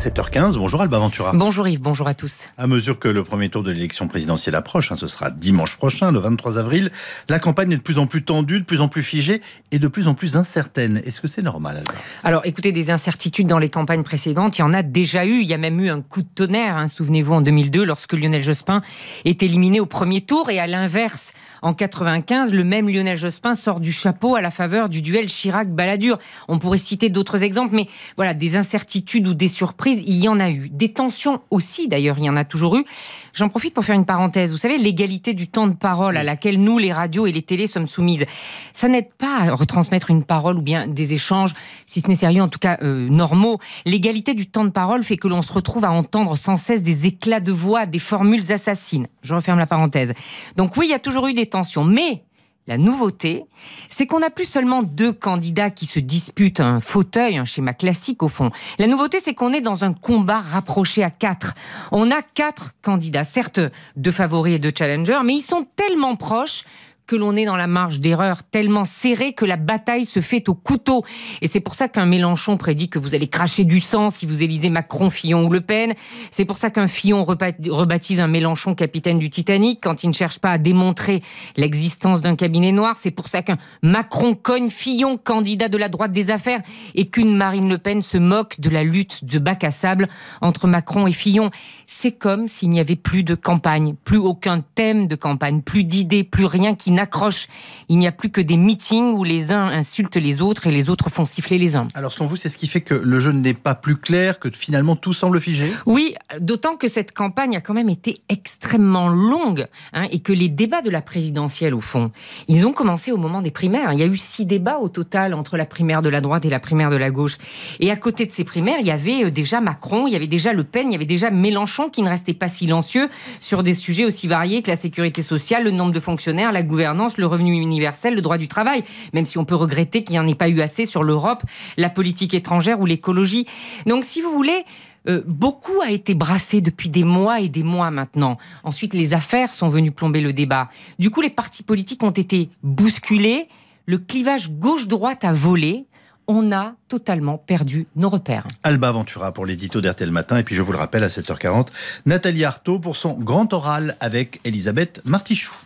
7h15. Bonjour Alba Ventura. Bonjour Yves, bonjour à tous. À mesure que le premier tour de l'élection présidentielle approche, hein, ce sera dimanche prochain, le 23 avril, la campagne est de plus en plus tendue, de plus en plus figée et de plus en plus incertaine. Est-ce que c'est normal Alors écoutez, des incertitudes dans les campagnes précédentes, il y en a déjà eu. Il y a même eu un coup de tonnerre, hein, souvenez-vous, en 2002, lorsque Lionel Jospin est éliminé au premier tour et à l'inverse, en 95, le même Lionel Jospin sort du chapeau à la faveur du duel Chirac-Balladur. On pourrait citer d'autres exemples, mais voilà, des incertitudes ou des surprises il y en a eu. Des tensions aussi, d'ailleurs, il y en a toujours eu. J'en profite pour faire une parenthèse. Vous savez, l'égalité du temps de parole à laquelle nous, les radios et les télés, sommes soumises, ça n'aide pas à retransmettre une parole ou bien des échanges, si ce n'est sérieux, en tout cas euh, normaux. L'égalité du temps de parole fait que l'on se retrouve à entendre sans cesse des éclats de voix, des formules assassines. Je referme la parenthèse. Donc oui, il y a toujours eu des tensions, mais la nouveauté, c'est qu'on n'a plus seulement deux candidats qui se disputent un fauteuil, un schéma classique au fond. La nouveauté, c'est qu'on est dans un combat rapproché à quatre. On a quatre candidats, certes deux favoris et deux challengers, mais ils sont tellement proches que l'on est dans la marge d'erreur tellement serrée que la bataille se fait au couteau. Et c'est pour ça qu'un Mélenchon prédit que vous allez cracher du sang si vous élisez Macron, Fillon ou Le Pen. C'est pour ça qu'un Fillon rebaptise un Mélenchon capitaine du Titanic quand il ne cherche pas à démontrer l'existence d'un cabinet noir. C'est pour ça qu'un Macron cogne Fillon, candidat de la droite des affaires, et qu'une Marine Le Pen se moque de la lutte de bac à sable entre Macron et Fillon. C'est comme s'il n'y avait plus de campagne, plus aucun thème de campagne, plus d'idées, plus rien qui accroche. Il n'y a plus que des meetings où les uns insultent les autres et les autres font siffler les uns. Alors, selon vous, c'est ce qui fait que le jeu n'est pas plus clair, que finalement tout semble figé Oui, d'autant que cette campagne a quand même été extrêmement longue hein, et que les débats de la présidentielle, au fond, ils ont commencé au moment des primaires. Il y a eu six débats au total entre la primaire de la droite et la primaire de la gauche. Et à côté de ces primaires, il y avait euh, déjà Macron, il y avait déjà Le Pen, il y avait déjà Mélenchon qui ne restait pas silencieux sur des sujets aussi variés que la sécurité sociale, le nombre de fonctionnaires, la gouvernance le revenu universel, le droit du travail, même si on peut regretter qu'il n'y en ait pas eu assez sur l'Europe, la politique étrangère ou l'écologie. Donc si vous voulez, euh, beaucoup a été brassé depuis des mois et des mois maintenant. Ensuite, les affaires sont venues plomber le débat. Du coup, les partis politiques ont été bousculés, le clivage gauche-droite a volé, on a totalement perdu nos repères. Alba Ventura pour l'édito d'RTL Matin, et puis je vous le rappelle à 7h40, Nathalie Artaud pour son grand oral avec Elisabeth Martichoux.